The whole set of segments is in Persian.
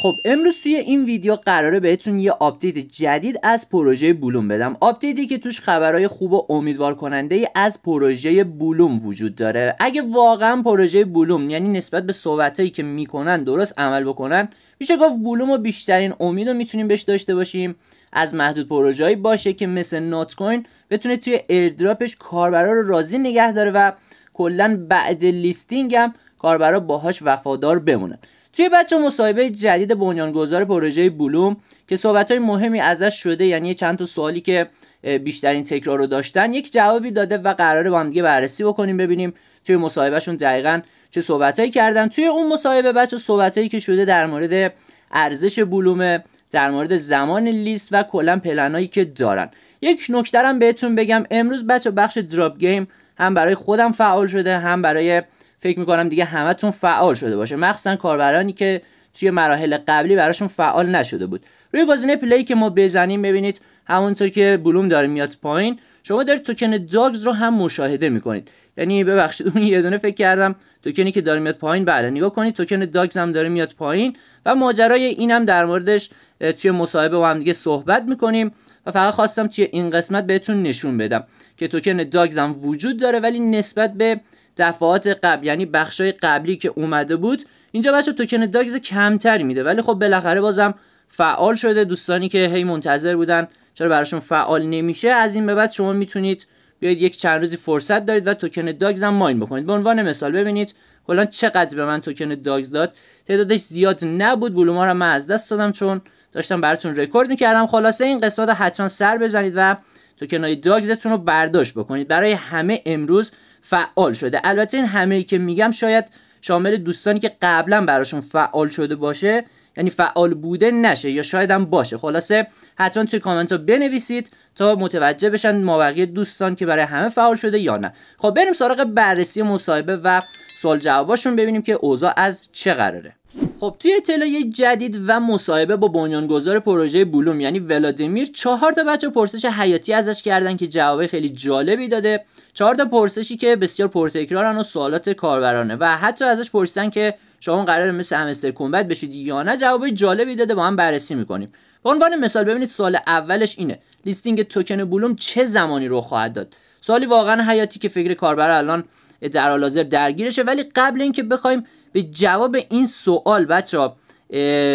خب امروز توی این ویدیو قراره بهتون یه آپدیت جدید از پروژه بلوم بدم آپدیتی که توش خبرهای خوب و امیدوار کننده ای از پروژه بلوم وجود داره اگه واقعا پروژه بلوم یعنی نسبت به صحبتهایی که میکنن درست عمل بکنن میشه گفت بولوم و بیشترین امید رو میتونیم بهش داشته باشیم از محدود پروژههایی باشه که مثل نات کوین بتونه توی ایردراپش کاربرا رو راضی نگه داره و کلا بعد لیستینگ هم کاربرا باهاش وفادار بمونن توی بچه مصاحبه جدید بنیانگذار پروژه بلوم که صحبت های مهمی ازش شده یعنی چند تا سوالی که بیشترین تکرار رو داشتن یک جوابی داده و قراره با هم دیگه بررسی بکنیم ببینیم توی مصاحبهشون دقیقا چه صحبتهایی کردن توی اون مصاحبه بچه هایی که شده در مورد ارزش بلوم در مورد زمان لیست و کلا پلنایی که دارن یک نکته بهتون بگم امروز بچه بخش دراپ گیم هم برای خودم فعال شده هم برای فکر میکنم دیگه همتون فعال شده باشه مخصوصا کاربرانی که توی مراحل قبلی براشون فعال نشده بود روی گزینه پلی که ما بزنیم ببینید همونطور که بلوم داره میاد پایین شما دارید توکن داگز رو هم مشاهده میکنید یعنی ببخشید اون یه دونه فکر کردم توکنی که داره میاد پایین بله نگاه کنید توکن داگز هم داره میاد پایین و ماجرای اینم در موردش توی مصاحبه با هم دیگه صحبت میکنیم و فقط خواستم توی این قسمت بهتون نشون بدم که توکن داگز هم وجود داره ولی نسبت به دفعات قبل یعنی بخشای قبلی که اومده بود اینجا بچه توکن داگز کمتر میده ولی خب بالاخره بازم فعال شده دوستانی که هی منتظر بودن چرا براشون فعال نمیشه از این به بعد شما میتونید بیاید یک چند روزی فرصت دارید و توکن داگز هم ماین بکنید به عنوان مثال ببینید کلا چقدر به من توکن داگز داد تعدادش زیاد نبود بلوما رو من از دست دادم چون داشتم براتون رکورد میکردم خلاصه این قسمت حتما سر بزنید و توکن های داگزتون رو برداشت بکنید برای همه امروز فعال شده البته این همه ای که میگم شاید شامل دوستانی که قبلا براشون فعال شده باشه یعنی فعال بوده نشه یا شاید هم باشه خلاصه حتما توی کامنت ها بنویسید تا متوجه بشن بقیه دوستان که برای همه فعال شده یا نه خب بریم سراغ بررسی مصاحبه و سوال جواباشون ببینیم که اوضاع از چه قراره خب توی اطلاعیه جدید و مصاحبه با بنیانگذار پروژه بلوم یعنی ولادیمیر چهار تا بچه پرسش حیاتی ازش کردن که جواب خیلی جالبی داده چهار تا پرسشی که بسیار پرتکرارن و سوالات کاربرانه و حتی ازش پرسیدن که شما قرار مثل همستر کنبت بشید یا نه جواب جالبی داده با هم بررسی میکنیم به عنوان مثال ببینید سال اولش اینه لیستینگ توکن بلوم چه زمانی رو خواهد داد سوالی واقعا حیاتی که فکر کاربر الان در حال درگیرشه ولی قبل اینکه بخوایم به جواب این سوال بچه ها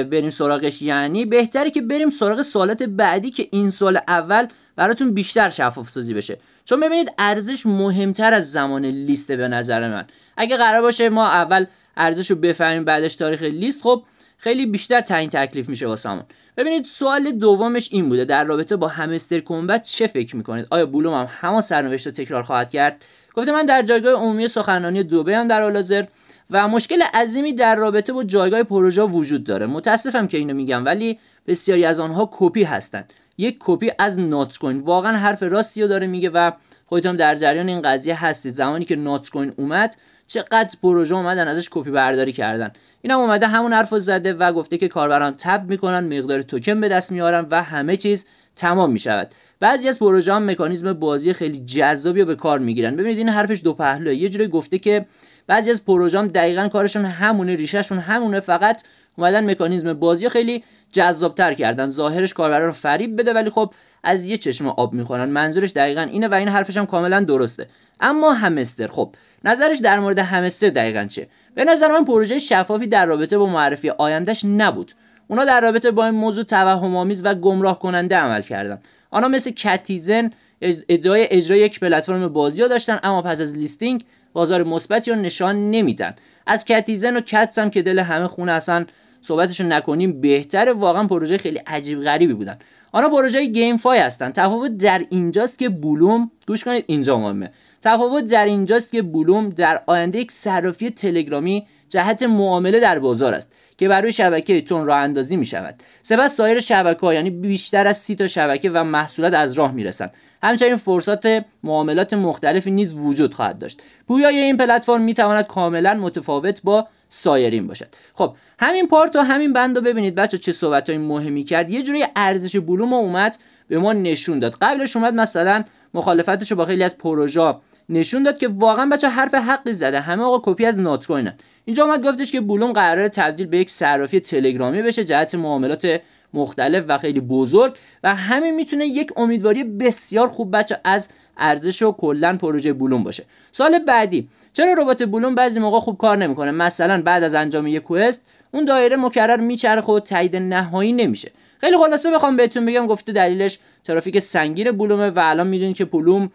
بریم سراغش یعنی بهتره که بریم سراغ سوالات بعدی که این سال اول براتون بیشتر شفاف سازی بشه چون ببینید ارزش مهمتر از زمان لیست به نظر من اگه قرار باشه ما اول ارزش رو بفهمیم بعدش تاریخ لیست خب خیلی بیشتر تعیین تکلیف میشه واسمون ببینید سوال دومش این بوده در رابطه با همستر کمبت چه فکر میکنید آیا بلوم هم همان سرنوشت رو تکرار خواهد کرد گفته من در جایگاه عمومی سخنرانی دوبه هم در حال و مشکل عظیمی در رابطه با جایگاه پروژه وجود داره متاسفم که اینو میگم ولی بسیاری از آنها کپی هستند یک کپی از نات کوین واقعا حرف راستی رو داره میگه و خودتون در جریان این قضیه هستید زمانی که نات کوین اومد چقدر پروژه اومدن ازش کپی برداری کردن اینم هم اومده همون حرف زده و گفته که کاربران تب میکنن مقدار توکن به دست میارن و همه چیز تمام میشود بعضی از پروژه مکانیزم بازی خیلی جذابی رو به کار میگیرن ببینید این حرفش دو پهلوه یه جوری گفته که بعضی از پروژام دقیقا کارشون همونه ریشهشون همونه فقط اومدن مکانیزم بازی خیلی تر کردن ظاهرش کاربر رو فریب بده ولی خب از یه چشم آب میخورن منظورش دقیقا اینه و این حرفش هم کاملا درسته اما همستر خب نظرش در مورد همستر دقیقا چه به نظر من پروژه شفافی در رابطه با معرفی آیندهش نبود اونا در رابطه با این موضوع توهم آمیز و گمراه کننده عمل کردن آنها مثل کتیزن ادعای اجرای یک پلتفرم بازی داشتن اما پس از لیستینگ بازار مثبتی رو نشان نمیدن از کتیزن و کتس هم که دل همه خونه اصلا صحبتشو نکنیم بهتره واقعا پروژه خیلی عجیب غریبی بودن آنها پروژه گیم فای هستن تفاوت در اینجاست که بلوم گوش کنید اینجا مهمه تفاوت در اینجاست که بلوم در آینده یک صرافی تلگرامی جهت معامله در بازار است که برای شبکه تون راه اندازی می شود سپس سایر شبکه ها یعنی بیشتر از سی تا شبکه و محصولات از راه می رسند همچنین فرصت معاملات مختلفی نیز وجود خواهد داشت پویای این پلتفرم میتواند کاملا متفاوت با سایرین باشد خب همین پارت و همین بند رو ببینید بچه چه صحبت مهمی کرد یه جوری ارزش بلوم اومد به ما نشون داد قبلش اومد مثلا مخالفتش رو با خیلی از پروژه نشون داد که واقعا بچه حرف حقی زده همه آقا کپی از نات کوینن اینجا اومد گفتش که بلوم قرار تبدیل به یک صرافی تلگرامی بشه جهت معاملات مختلف و خیلی بزرگ و همین میتونه یک امیدواری بسیار خوب بچه از ارزش و کلا پروژه بلوم باشه سال بعدی چرا ربات بلوم بعضی موقع خوب کار نمیکنه مثلا بعد از انجام یک کوست اون دایره مکرر میچرخه و تایید نهایی نمیشه خیلی خلاصه بخوام بهتون بگم گفته دلیلش ترافیک سنگین بلومه و الان میدونید که بلوم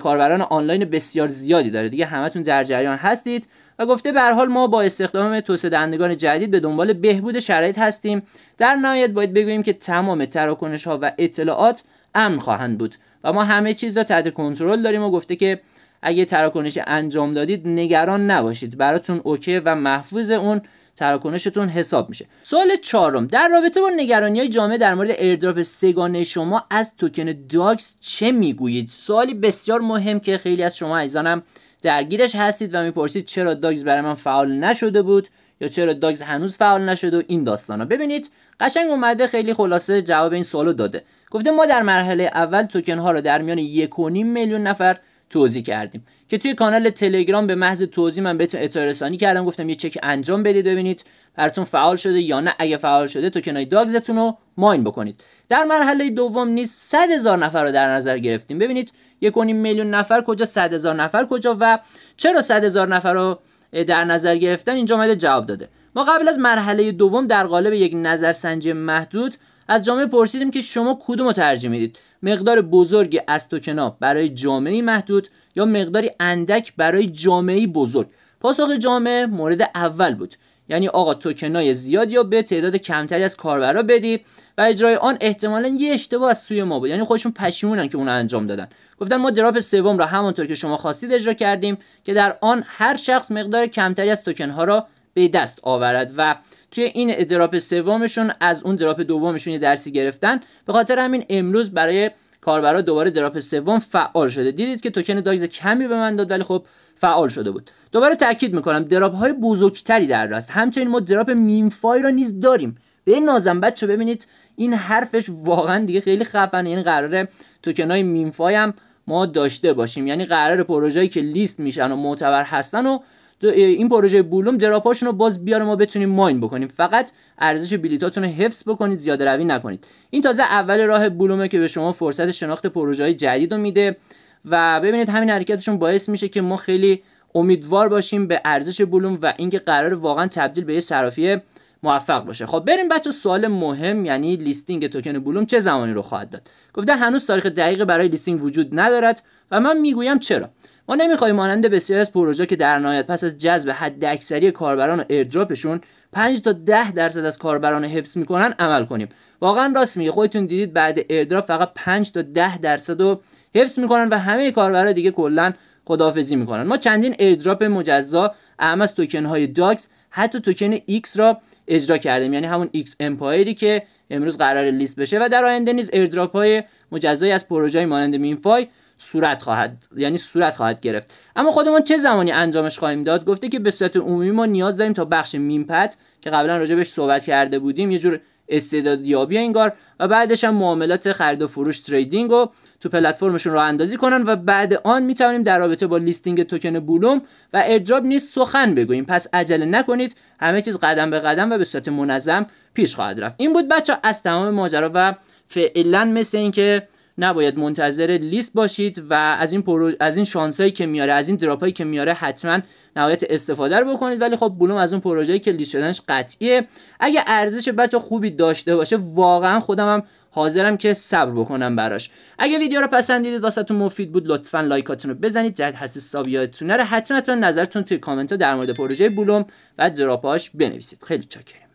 کاربران آنلاین بسیار زیادی داره دیگه همتون در جریان هستید و گفته به حال ما با استخدام توسعه دهندگان جدید به دنبال بهبود شرایط هستیم در نهایت باید بگوییم که تمام تراکنش ها و اطلاعات امن خواهند بود و ما همه چیز را تحت کنترل داریم و گفته که اگه تراکنش انجام دادید نگران نباشید براتون اوکی و محفوظ اون تراکنشتون حساب میشه سوال چهارم در رابطه با نگرانی های جامعه در مورد ایردراپ سگانه شما از توکن داکس چه میگویید سوالی بسیار مهم که خیلی از شما عزیزانم درگیرش هستید و میپرسید چرا داگز برای من فعال نشده بود یا چرا داگز هنوز فعال نشده و این داستانا ببینید قشنگ اومده خیلی خلاصه جواب این سوالو داده گفته ما در مرحله اول توکن ها را در میان 1.5 میلیون نفر توضیح کردیم که توی کانال تلگرام به محض توضیح من بهتون اطلاع رسانی کردم گفتم یه چک انجام بدید ببینید براتون فعال شده یا نه اگه فعال شده کنای داگزتون رو ماین بکنید در مرحله دوم نیز 100 هزار نفر رو در نظر گرفتیم ببینید یک میلیون نفر کجا 100 هزار نفر کجا و چرا 100 هزار نفر رو در نظر گرفتن اینجا مده جواب داده ما قبل از مرحله دوم در قالب یک نظرسنجی محدود از جامعه پرسیدیم که شما کدوم رو ترجیح میدید مقدار بزرگی از توکنا برای جامعه محدود یا مقداری اندک برای جامعه بزرگ پاسخ جامعه مورد اول بود یعنی آقا توکنای زیاد یا به تعداد کمتری از کاربرا بدی و اجرای آن احتمالا یه اشتباه از سوی ما بود یعنی خودشون پشیمونن که اون انجام دادن گفتن ما دراپ سوم را همانطور که شما خواستید اجرا کردیم که در آن هر شخص مقدار کمتری از توکن ها را به دست آورد و توی این دراپ سومشون از اون دراپ دومشون یه درسی گرفتن به خاطر همین امروز برای کاربرا دوباره دراپ سوم فعال شده دیدید که توکن داگز کمی به من داد ولی خب فعال شده بود دوباره تاکید میکنم دراپ های بزرگتری در راست همچنین ما دراپ فای را نیز داریم به نازم بچه ببینید این حرفش واقعا دیگه خیلی خفنه این یعنی قراره توکن های فای هم ما داشته باشیم یعنی قرار پروژه‌ای که لیست میشن و معتبر هستن و این پروژه بولوم دراپاشون رو باز بیاره ما بتونیم ماین بکنیم فقط ارزش بلیتاتون رو حفظ بکنید زیاده روی نکنید این تازه اول راه بولومه که به شما فرصت شناخت پروژه های جدید رو میده و ببینید همین حرکتشون باعث میشه که ما خیلی امیدوار باشیم به ارزش بولوم و اینکه قرار واقعا تبدیل به یه صرافی موفق باشه خب بریم بچه سوال مهم یعنی لیستینگ توکن بولوم چه زمانی رو خواهد داد گفته هنوز تاریخ دقیق برای لیستینگ وجود ندارد و من میگویم چرا ما نمیخوایم مانند بسیاری از پروژه که در نهایت پس از جذب حد اکثری کاربران و 5 تا 10 درصد از کاربران حفظ میکنن عمل کنیم واقعا راست میگه خودتون دیدید بعد ایردراپ فقط 5 تا 10 درصد رو حفظ میکنن و همه کاربرا دیگه کلا خداحافظی میکنن ما چندین ایردراپ مجزا اهم از توکن های داکس حتی توکن ایکس را اجرا کردیم یعنی همون X امپایری که امروز قرار لیست بشه و در آینده نیز ایردراپ های مجزایی از پروژه مانند مینفای صورت خواهد یعنی صورت خواهد گرفت اما خودمون چه زمانی انجامش خواهیم داد گفته که به صورت عمومی ما نیاز داریم تا بخش میمپت که قبلا راجبش صحبت کرده بودیم یه جور استعدادیابی انگار و بعدش هم معاملات خرید و فروش تریدینگ رو تو پلتفرمشون رو اندازی کنن و بعد آن میتوانیم در رابطه با لیستینگ توکن بولوم و ارجاب نیست سخن بگوییم پس عجله نکنید همه چیز قدم به قدم و به صورت منظم پیش خواهد رفت این بود بچه از تمام ماجرا و فعلا مثل اینکه نباید منتظر لیست باشید و از این پرو... از این شانسایی که میاره از این دراپایی که میاره حتما نهایت استفاده رو بکنید ولی خب بلوم از اون پروژه‌ای که لیست شدنش قطعیه اگه ارزش بچه خوبی داشته باشه واقعا خودم هم حاضرم که صبر بکنم براش اگه ویدیو رو پسندیدید واسهتون مفید بود لطفا لایکاتون رو بزنید جد حس سابیاتون رو حتما نظرتون توی کامنت در مورد پروژه بلوم و دراپاش بنویسید خیلی چاکریم